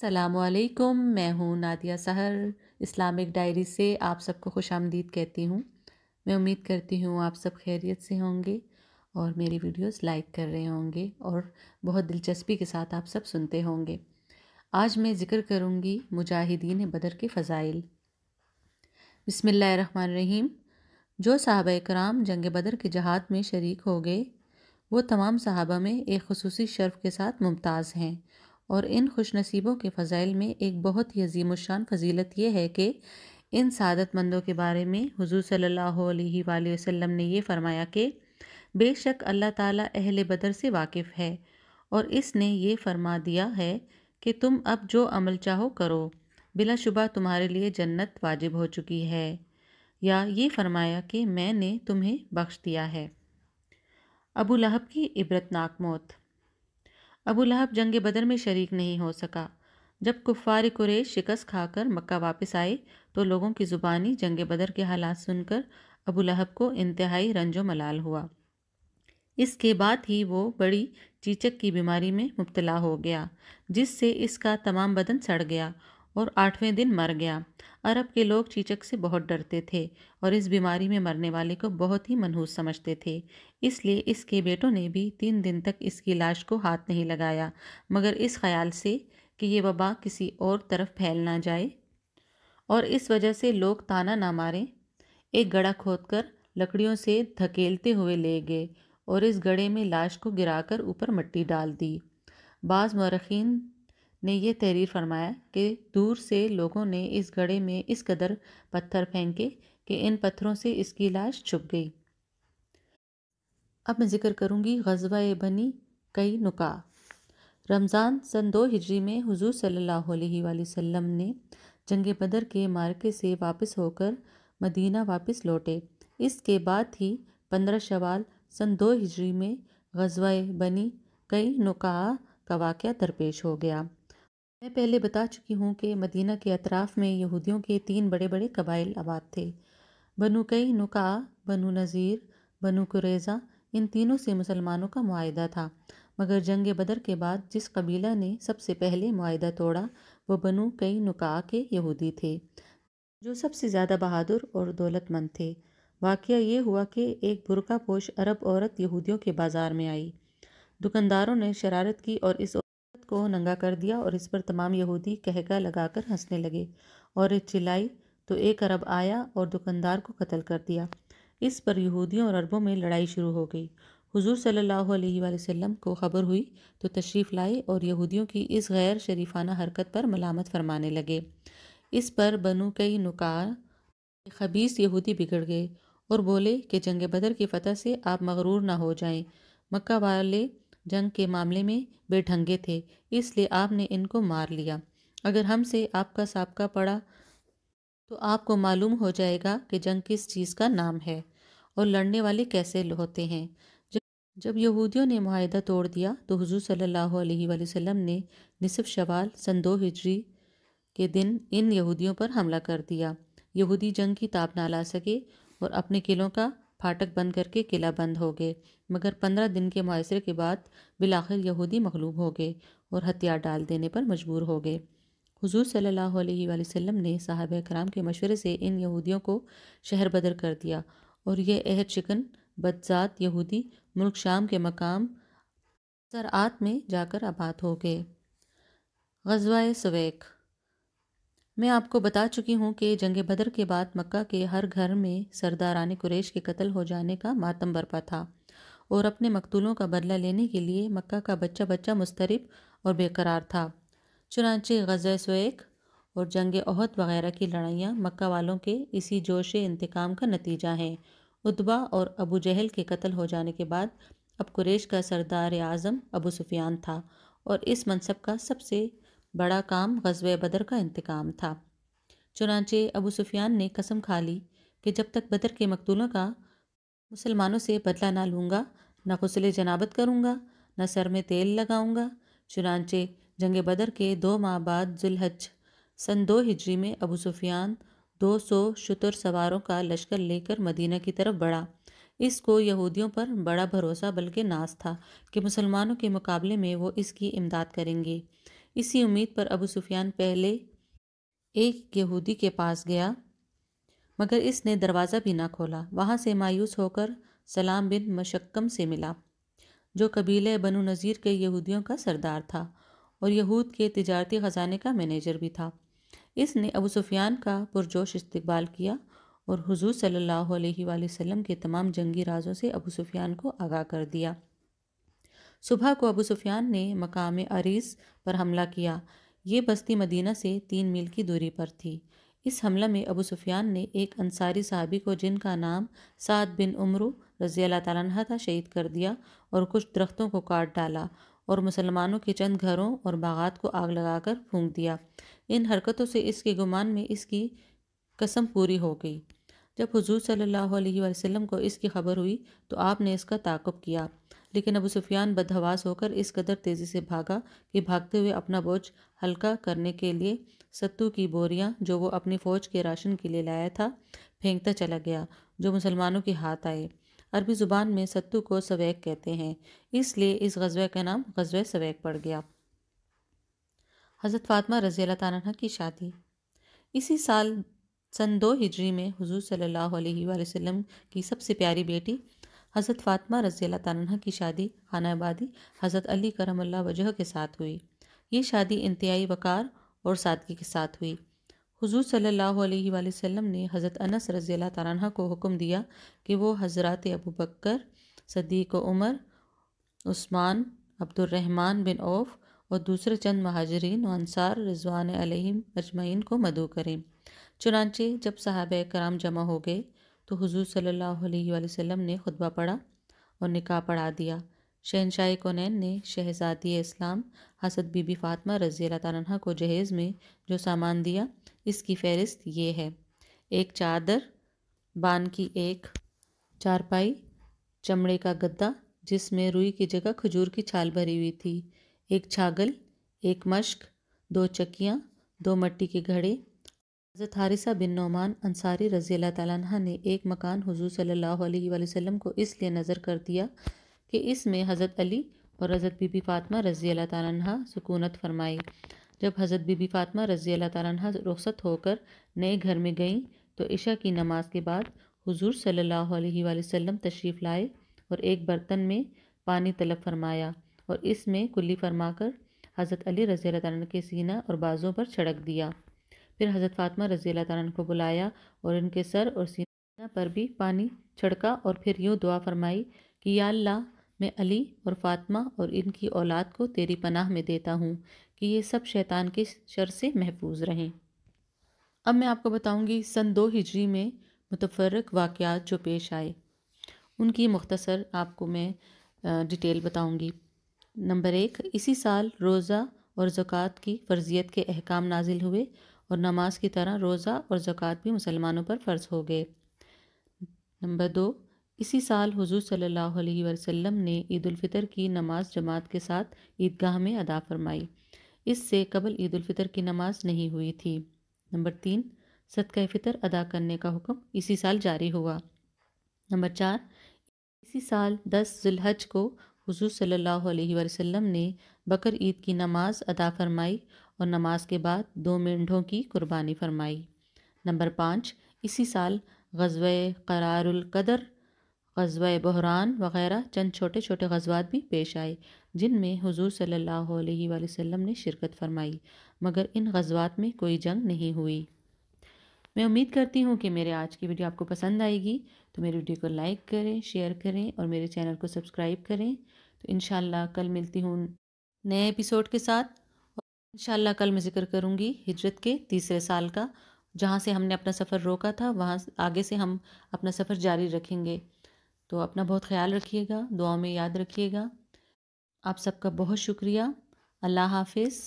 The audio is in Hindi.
सलामकुम मैं हूँ नादिया सहर इस्लामिक डायरी से आप सबको खुश आमदीद कहती हूँ मैं उम्मीद करती हूँ आप सब खैरियत से होंगे और मेरी वीडियोस लाइक कर रहे होंगे और बहुत दिलचस्पी के साथ आप सब सुनते होंगे आज मैं ज़िक्र करूँगी मुजाहिदीन बदर के फ़ज़ाइल बसमीम जो साहब कराम जंग बदर के जहाद में शरीक हो गए वो तमाम साहबा में एक खसूस शर्फ के साथ मुमताज़ हैं और इन खुश नसीबों के फ़ज़ाइल में एक बहुत ही अजीम शान फजीलत यह है कि इन सादतमंदों के बारे में हुजूर सल्लल्लाहु अलैहि वसल्लम ने यह फ़रमाया कि बेशक अल्लाह ताला अहल बदर से वाकिफ़ है और इसने ये फ़रमा दिया है कि तुम अब जो अमल चाहो करो बिलाशुबा तुम्हारे लिए जन्नत वाजिब हो चुकी है या ये फ़रमाया कि मैंने तुम्हें बख्श दिया है अबू लहब की इबरतनाक मौत अबू लहब जंग बदर में शरीक नहीं हो सका जब कुफ़ार कुरेश शिकस्त खाकर मक्का वापस आए तो लोगों की ज़ुबानी जंग बदर के हालात सुनकर अबू लहब को इंतहाई रंजो मलाल हुआ इसके बाद ही वो बड़ी चीचक की बीमारी में मुबतला हो गया जिससे इसका तमाम बदन सड़ गया और आठवें दिन मर गया अरब के लोग चीचक से बहुत डरते थे और इस बीमारी में मरने वाले को बहुत ही मनहूस समझते थे इसलिए इसके बेटों ने भी तीन दिन तक इसकी लाश को हाथ नहीं लगाया मगर इस ख्याल से कि ये वबा किसी और तरफ फैल ना जाए और इस वजह से लोग ताना ना मारें एक गड़ा खोदकर लकड़ियों से धकेलते हुए ले गए और इस गड़े में लाश को गिराकर ऊपर मट्टी डाल दी बाज़ मरखीन ने यह तहरीर फरमाया कि दूर से लोगों ने इस गड़े में इस कदर पत्थर फेंके कि इन पत्थरों से इसकी लाश छुप गई अब मैं जिक्र करूँगी गजबा बनी कई नुका रमज़ान सन दो हिजरी में हुजूर सल्लल्लाहु अलैहि वसल्लम ने जंग बदर के मार्के से वापस होकर मदीना वापस लौटे इसके बाद ही पंद्रह शवाल सन दो हिजरी में गजवा बनी कई नुका का वाक़ दरपेश हो गया मैं पहले बता चुकी हूँ कि मदीना के अतराफ़ में यहूदियों के तीन बड़े बड़े कबाइल आबाद थे बनु कई नुका बनु नज़ीर बनु कुरेज़ा इन तीनों से मुसलमानों का माहदा था मगर जंग बदर के बाद जिस कबीला ने सबसे पहले माहदा तोड़ा वह बनु कई नुका के यहूदी थे जो सबसे ज़्यादा बहादुर और दौलतमंद थे वाक़ ये हुआ कि एक बुरका पोश अरब औरत यहूदियों के बाज़ार में आई दुकानदारों ने शरारत की और इस को नंगा कर दिया और इस पर तमाम यहूदी कहका लगाकर हंसने लगे और चिल्लाई तो एक अरब आया और दुकानदार को कत्ल कर दिया इस पर यहूदियों और अरबों में लड़ाई शुरू हो गई हुजूर सल्लल्लाहु अलैहि वसल्लम को ख़बर हुई तो तशरीफ़ लाए और यहूदियों की इस गैर शरीफाना हरकत पर मलामत फरमाने लगे इस पर बनु कई नुकार खबीस यहूदी बिगड़ गए और बोले कि जंग बदर की फ़तह से आप मगरूर ना हो जाएं मक्का वाले जंग के मामले में बेढंगे थे इसलिए आपने इनको मार लिया अगर हमसे आपका सबका पड़ा तो आपको मालूम हो जाएगा कि जंग किस चीज़ का नाम है और लड़ने वाले कैसे होते हैं जब यहूदियों ने माहिदा तोड़ दिया तो हुजूर सल्लल्लाहु अलैहि वसल्लम ने निसफ शवाल सन दो हिजरी के दिन इन यहूदियों पर हमला कर दिया यहूदी जंग की ताप ना ला सके और अपने किलों का फाटक बंद करके किला बंद हो गए मगर पंद्रह दिन के मुआसरे के बाद बिलाखिर यहूदी मखलूब हो गए और हथियार डाल देने पर मजबूर हो गए हुजूर सल्लल्लाहु अलैहि वसल्लम ने साहब कराम के मशवरे से इन यहूदियों को शहर बदर कर दिया और यह अहद शिकन बदजात यहूदी मुल्क शाम के मकाम ज़रात में जाकर आबाद हो गए गजवाए सवैक मैं आपको बता चुकी हूँ कि जंग बदर के बाद मक्का के हर घर में सरदारान कुरेश के कत्ल हो जाने का मातम बरपा था और अपने मकतूलों का बदला लेने के लिए मक्का का बच्चा बच्चा मुस्तरब और बेकरार था चुनाचे गज़ सोएक और जंग अहद वगैरह की लड़ाइयाँ मक्का वालों के इसी जोश इंतकाम का नतीजा हैं उतबा और अबू जहल के कत्ल हो जाने के बाद अब कुरेश का सरदार आज़म अबू सुफियान था और इस मनसब का सबसे बड़ा काम गजब बदर का इंतकाम था चुनाचे अबू सुफियान ने कसम खा ली कि जब तक बदर के मकतूलों का मुसलमानों से बदला ना लूँगा न गसल जनाबत करूँगा न सर में तेल लगाऊँगा चुनाचे जंग बदर के दो माह बाद जुलहज सन दो हिजरी में अबू सुफियान दो सौ शतुर सवारों का लश्कर लेकर मदीना की तरफ बढ़ा इसको यहूदियों पर बड़ा भरोसा बल्कि नाश था कि मुसलमानों के मुकाबले में वो इसकी इमदाद करेंगे इसी उम्मीद पर अबू सुफियान पहले एक यहूदी के पास गया मगर इसने दरवाज़ा भी ना खोला वहाँ से मायूस होकर सलाम बिन मशक्कम से मिला जो कबीले बनु नज़ीर के यहूदियों का सरदार था और यहूद के तजारती ख़जाने का मैनेजर भी था इसने अबू सुफियान का पुरजोश इस्तकबाल किया और हुजूर सल्लल्लाहु अलैहि वसल्लम के तमाम जंगी राजों से अबू सुफियान को आगाह कर दिया सुबह को अबू सुफियान ने मकाम अरीस पर हमला किया ये बस्ती मदीना से तीन मील की दूरी पर थी इस हमला में अबू सुफियान ने एक अंसारी साहबी को जिनका नाम साद बिन उमरू रज़ी अल्लाह तला था शहीद कर दिया और कुछ दरख्तों को काट डाला और मुसलमानों के चंद घरों और बागात को आग लगाकर फूंक दिया इन हरकतों से इसके गुमान में इसकी कसम पूरी हो गई जब हुजूर सल्लल्लाहु अलैहि वसल्लम को इसकी खबर हुई तो आपने इसका ताकुब किया लेकिन अबू सुफियान बदहवास होकर इस कदर तेज़ी से भागा कि भागते हुए अपना बोझ हल्का करने के लिए सत्तू की बोरियां जो वो अपनी फ़ौज के राशन के लिए लाया था फेंकता चला गया जो मुसलमानों के हाथ आए अरबी ज़ुबान में सत्तू को सवैक कहते हैं इसलिए इस गजवे का नाम गजवे सवैक पड़ गया हज़रत फातमा रज़ी अल्लाह की शादी इसी साल सन दो हिजरी में हुजूर सल्लल्लाहु अलैहि वसल्लम की सबसे प्यारी बेटी हज़रत फ़ातमा रज़ी तह की शादी आबादी हज़रत अली करम वजह के साथ हुई ये शादी इंतहाई वक़ार और सादगी के साथ हुई हुजूर सल्लल्लाहु अलैहि वसल्लम ने हज़रत अनस रज़ी तनहा को हुक्म दिया कि वो हज़रत Abu Bakr Siddiq Umar Usman Abdulrahman bin Auf और दूसरे चंद महाजरीन अनसार रिजवान अलहिम अजमैन को मदू करें चुनाचे जब साहब कराम जमा हो गए तो हुजूर सल्लल्लाहु अलैहि वसल्लम ने खुतबा पढ़ा और निकाह पढ़ा दिया शहनशाह कौनैन ने शहजादी इस्लाम हसद बीबी फातमा रज़ी तह को जहेज़ में जो सामान दिया इसकी फ़हरिस्त ये है एक चादर बान की एक चारपाई चमड़े का गद्दा जिसमें रुई की जगह खजूर की छाल भरी हुई थी एक छागल एक मश्क दो चक्कियाँ दो मट्टी के घड़े हज़रत हारिसा बिन नौमान अंसारी रज़ी अल्लाह तह ने एक मकान हुजूर सल्लल्लाहु अलैहि वसल्लम को इसलिए नज़र कर दिया कि इसमें हज़रत अली और हज़रत बीबी फ़ातिमा रज़ी अल्लाह तह सुकूनत फरमाई जब हज़रत बीबी फ़ातिमा रज़ी अल्लाह तह रुखसत होकर नए घर में गईं तो इशा की नमाज के बाद हुजूर सल्लल्लाहु अलैहि वसल्लम तशरीफ़ लाए और एक बर्तन में पानी तलब फरमाया और इसमें कुल्ली फरमाकर हज़रत अली रज़ी अल्लाह के सीना और बाज़ों पर छिड़क दिया फिर हज़रत फ़ातमा रज़ी तन को बुलाया और इनके सर और सीना पर भी पानी छिड़का और फिर यूँ दुआ फरमाई कि या अल्लाह मैं अली और फातमा और इनकी औलाद को तेरी पनाह में देता हूँ कि ये सब शैतान के शर से महफूज रहें अब मैं आपको बताऊँगी सन दो हिजरी में मुतफरक वाक़ात जो पेश आए उनकी मुख्तसर आपको मैं डिटेल बताऊँगी नंबर एक इसी साल रोज़ा और ज़क़़त की फ़र्जियत के अहकाम नाजिल हुए और नमाज की तरह रोज़ा और ज़क़़त भी मुसलमानों पर फ़र्ज हो गए नंबर दो इसी साल हुजूर सल्लल्लाहु अलैहि वसल्लम ने ईदालफ़ितर की नमाज जमात के साथ ईदगाह में अदा फरमाई इससे कबल ईदालफ़ितर की नमाज नहीं हुई थी नंबर तीन सदका फ़ितर अदा करने का हुक्म इसी साल जारी हुआ नंबर चार इसी साल दस जुलहज को हुजूर सल्लल्लाहु अलैहि वसल्लम ने बकर ईद की नमाज अदा फरमाई और नमाज के बाद दो मेंढों की कुर्बानी फरमाई नंबर पाँच इसी साल गजब करारदर गजब बहरान वगैरह चंद छोटे छोटे गजबात भी पेश आए जिनमें हुजूर सल्लल्लाहु अलैहि वसल्लम ने शिरकत फरमाई मगर इन गजबात में कोई जंग नहीं हुई मैं उम्मीद करती हूँ कि मेरे आज की वीडियो आपको पसंद आएगी तो मेरी वीडियो को लाइक करें शेयर करें और मेरे चैनल को सब्सक्राइब करें तो इन कल मिलती हूँ नए एपिसोड के साथ इंशाल्लाह कल मैं जिक्र करूंगी हिजरत के तीसरे साल का जहाँ से हमने अपना सफ़र रोका था वहाँ आगे से हम अपना सफ़र जारी रखेंगे तो अपना बहुत ख्याल रखिएगा दुआ में याद रखिएगा आप सबका बहुत शुक्रिया अल्लाह हाफिज़